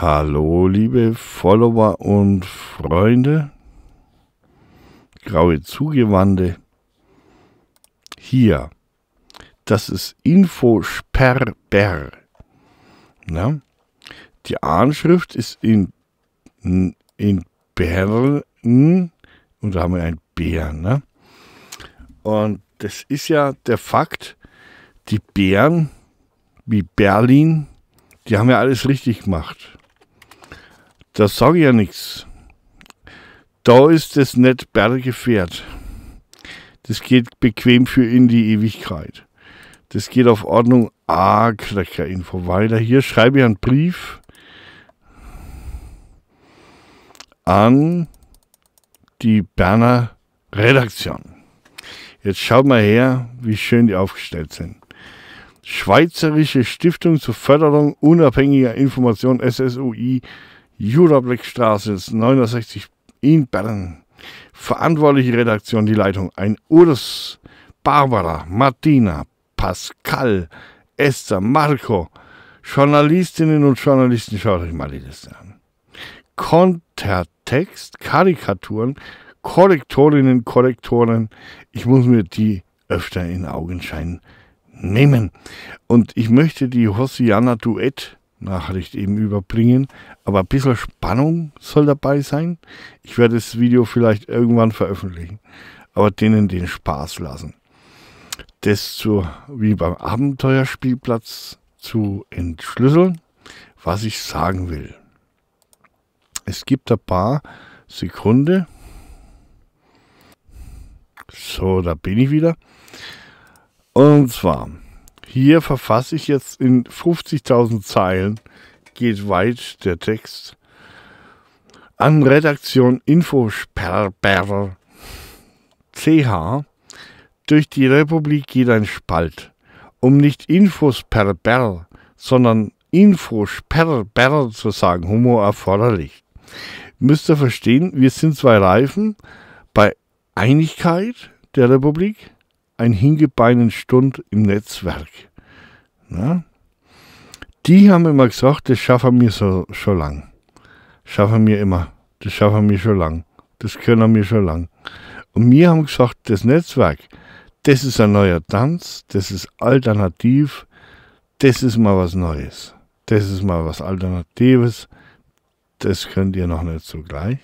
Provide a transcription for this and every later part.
Hallo, liebe Follower und Freunde, graue Zugewandte. Hier, das ist Infosperber. Na? Die Anschrift ist in, in Bern, und da haben wir ein Bären. Ne? Und das ist ja der Fakt, die Bären wie Berlin, die haben ja alles richtig gemacht. Da sage ich ja nichts. Da ist es nicht Bergefährt. Das geht bequem für in die Ewigkeit. Das geht auf Ordnung A, Cracker-Info weiter. Hier schreibe ich einen Brief an die Berner Redaktion. Jetzt schaut mal her, wie schön die aufgestellt sind. Schweizerische Stiftung zur Förderung unabhängiger Information, SSUI, Jurablickstraße 69 in Bern. Verantwortliche Redaktion, die Leitung. Ein Urs, Barbara, Martina, Pascal, Esther, Marco. Journalistinnen und Journalisten, schaut euch mal die Liste an. Kontertext, Karikaturen, Korrektorinnen, Korrektoren. Ich muss mir die öfter in Augenschein nehmen. Und ich möchte die Hosiana Duett Nachricht eben überbringen. Aber ein bisschen Spannung soll dabei sein. Ich werde das Video vielleicht irgendwann veröffentlichen, aber denen den Spaß lassen. Das zu, wie beim Abenteuerspielplatz zu entschlüsseln, was ich sagen will. Es gibt ein paar Sekunde. So, da bin ich wieder. Und zwar hier verfasse ich jetzt in 50.000 Zeilen, geht weit der Text, an Redaktion Infosperber CH. Durch die Republik geht ein Spalt. Um nicht Infosperber, sondern Infosperber zu sagen, Humor erforderlich. Müsst ihr verstehen, wir sind zwei Reifen bei Einigkeit der Republik ein hingebeinen Stund im Netzwerk. Na? Ne? Die haben immer gesagt, das schaffen wir so, schon lang. Schaffen wir immer. Das schaffen wir schon lang. Das können wir schon lang. Und wir haben gesagt, das Netzwerk, das ist ein neuer Tanz, das ist alternativ, das ist mal was Neues. Das ist mal was Alternatives. Das könnt ihr noch nicht so gleich.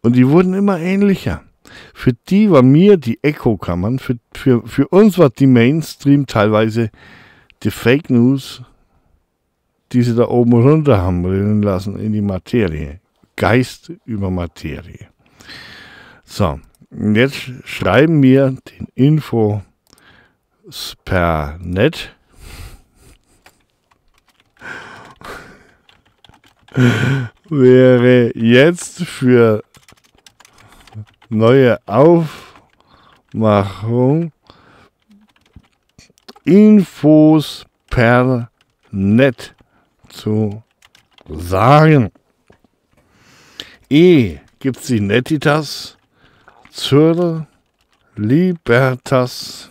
Und die wurden immer ähnlicher. Für die war mir die Echo-Kammern, für, für, für uns war die Mainstream teilweise die Fake News, die sie da oben runter haben rennen lassen in die Materie. Geist über Materie. So, jetzt schreiben wir den Info per Net. wäre jetzt für neue Aufmachung Infos per Net zu sagen. E gibt sie Netitas zur Libertas.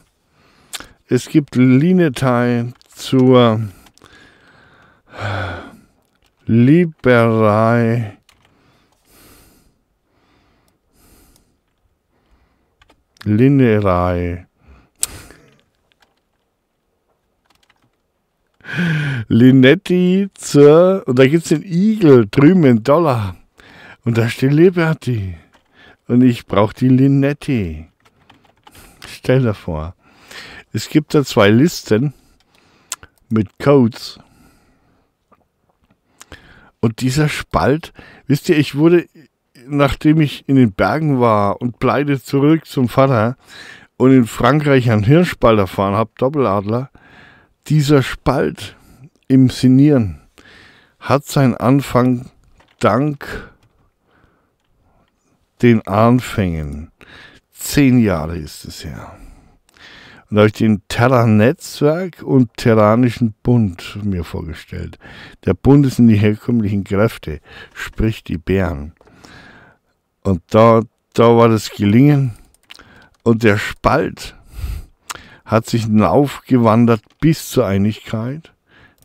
Es gibt Linetei zur Liberei Linerei. Linetti zur, und da gibt es den Igel drüben in Dollar. Und da steht Liberty. Und ich brauche die Linetti. Stell dir vor. Es gibt da zwei Listen mit Codes. Und dieser Spalt, wisst ihr, ich wurde, nachdem ich in den Bergen war und pleite zurück zum Vater und in Frankreich einen Hirnspalt erfahren habe, Doppeladler, dieser Spalt im Sinieren hat seinen Anfang dank den Anfängen. Zehn Jahre ist es her. Und da habe ich den Terra-Netzwerk und Terranischen Bund mir vorgestellt. Der Bund sind die herkömmlichen Kräfte, sprich die Bären. Und da, da war das Gelingen. Und der Spalt hat sich nun aufgewandert bis zur Einigkeit,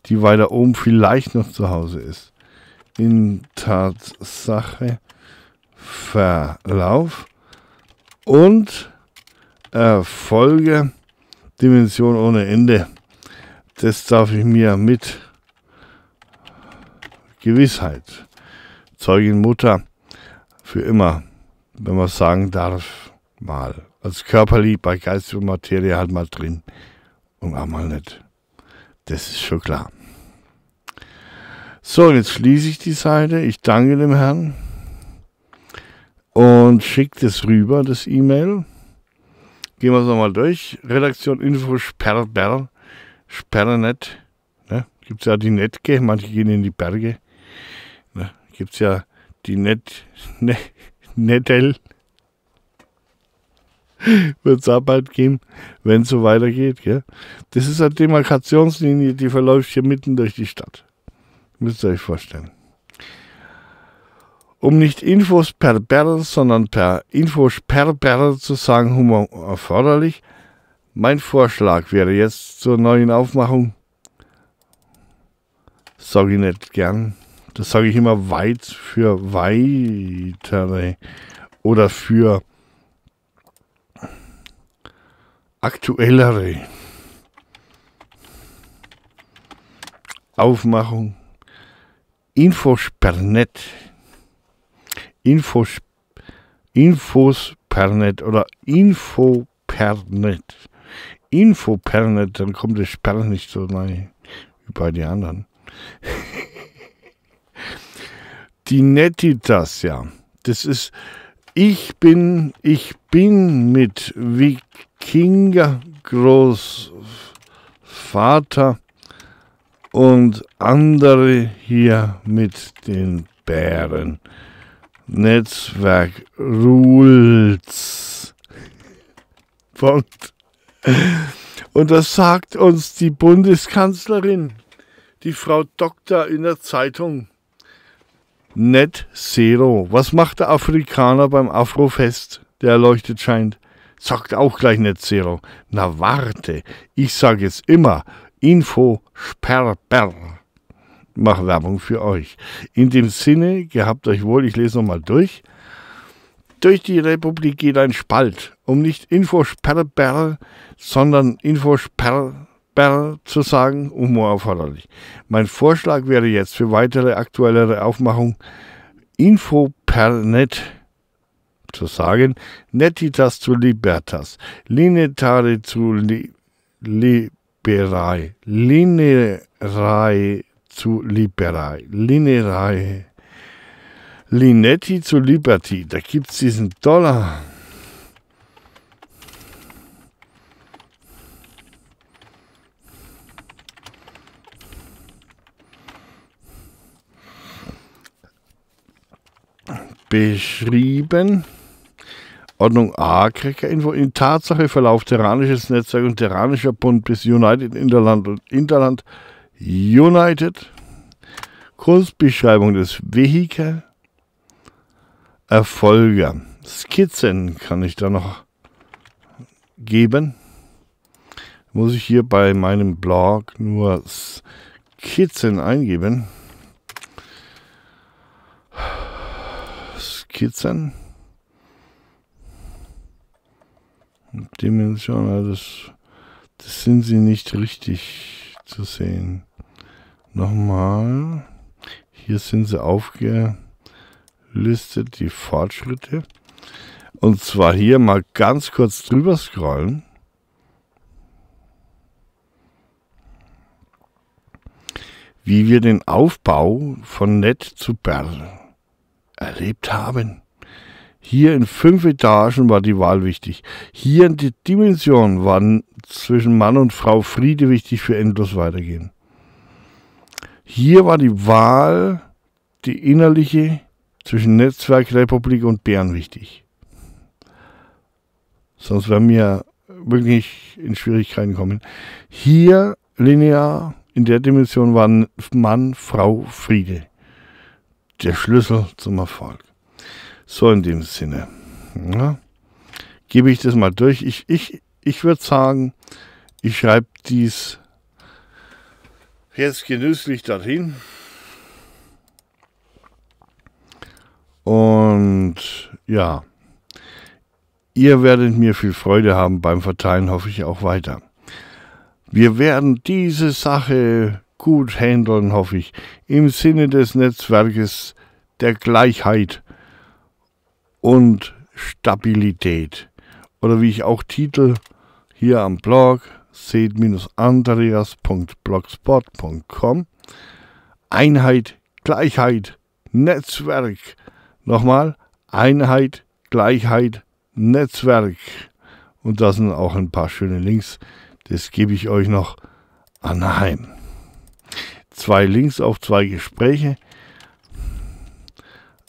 die weiter oben vielleicht noch zu Hause ist. In Tatsache Verlauf und Erfolge, Dimension ohne Ende. Das darf ich mir mit Gewissheit, Zeugin Mutter, für immer, wenn man sagen darf, mal. Als körperlich bei Geist und Materie halt mal drin und auch mal nicht. Das ist schon klar. So, jetzt schließe ich die Seite. Ich danke dem Herrn und schicke das rüber, das E-Mail. Gehen wir es nochmal durch. Redaktion Info Sperber, Sperrenet. Ne? Gibt es ja die Netke, manche gehen in die Berge. Ne? Gibt es ja die Net, ne, Nettel wird es Arbeit geben, wenn es so weitergeht. Gell? Das ist eine Demarkationslinie, die verläuft hier mitten durch die Stadt. Müsst ihr euch vorstellen. Um nicht Infos per Berl, sondern per Infos per Berl zu sagen, Humor erforderlich. Mein Vorschlag wäre jetzt zur neuen Aufmachung, Sorry nicht gern, das sage ich immer, weit für weitere oder für aktuellere Aufmachung. Infospernet. Infos, Infospernet oder Infopernet. Infopernet, dann kommt das Sperr nicht so rein wie bei den anderen die Nettitas, ja. Das ist, ich bin, ich bin mit Wikinger Großvater und andere hier mit den Bären. Netzwerk Rules. Punkt. Und das sagt uns die Bundeskanzlerin, die Frau Doktor in der Zeitung. Net Zero. Was macht der Afrikaner beim Afrofest, der erleuchtet scheint? Sagt auch gleich Net Zero. Na warte, ich sage jetzt immer Info Sperber. Mach Werbung für euch. In dem Sinne, gehabt euch wohl, ich lese nochmal durch. Durch die Republik geht ein Spalt, um nicht Info Infosperber, sondern Info Infosperber Sperr zu sagen, Humor erforderlich. Mein Vorschlag wäre jetzt für weitere aktuellere Aufmachung Info per Net zu sagen, Netitas zu Libertas, Linetare zu li Liberai, Linerai zu Liberai, Linerai, Linetti zu Liberty. Da gibt es diesen Dollar. beschrieben. Ordnung A, Cracker-Info. In Tatsache Verlauf terranisches Netzwerk und terranischer Bund bis United Interland und Interland United. Kursbeschreibung des Vehikel. Erfolge. Skizzen kann ich da noch geben. Muss ich hier bei meinem Blog nur Skizzen eingeben. kitzeln. Dimension, also das, das sind sie nicht richtig zu sehen. Nochmal, hier sind sie aufgelistet, die Fortschritte. Und zwar hier mal ganz kurz drüber scrollen. Wie wir den Aufbau von Nett zu Perl erlebt haben. Hier in fünf Etagen war die Wahl wichtig. Hier in der Dimension waren zwischen Mann und Frau Friede wichtig für endlos weitergehen. Hier war die Wahl, die innerliche, zwischen Netzwerk Republik und Bern wichtig. Sonst werden wir wirklich in Schwierigkeiten kommen. Hier linear in der Dimension waren Mann, Frau, Friede der Schlüssel zum Erfolg. So in dem Sinne. Ja, gebe ich das mal durch. Ich, ich, ich würde sagen, ich schreibe dies jetzt genüsslich dorthin. Und ja, ihr werdet mir viel Freude haben beim Verteilen, hoffe ich auch weiter. Wir werden diese Sache gut handeln, hoffe ich, im Sinne des Netzwerkes der Gleichheit und Stabilität. Oder wie ich auch Titel hier am Blog seht-andreas.blogspot.com Einheit, Gleichheit, Netzwerk. Nochmal, Einheit, Gleichheit, Netzwerk. Und da sind auch ein paar schöne Links. Das gebe ich euch noch anheim zwei Links auf zwei Gespräche.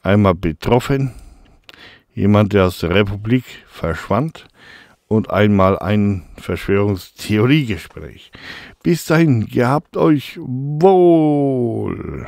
Einmal betroffen, jemand, der aus der Republik verschwand und einmal ein Verschwörungstheoriegespräch. Bis dahin, gehabt euch wohl.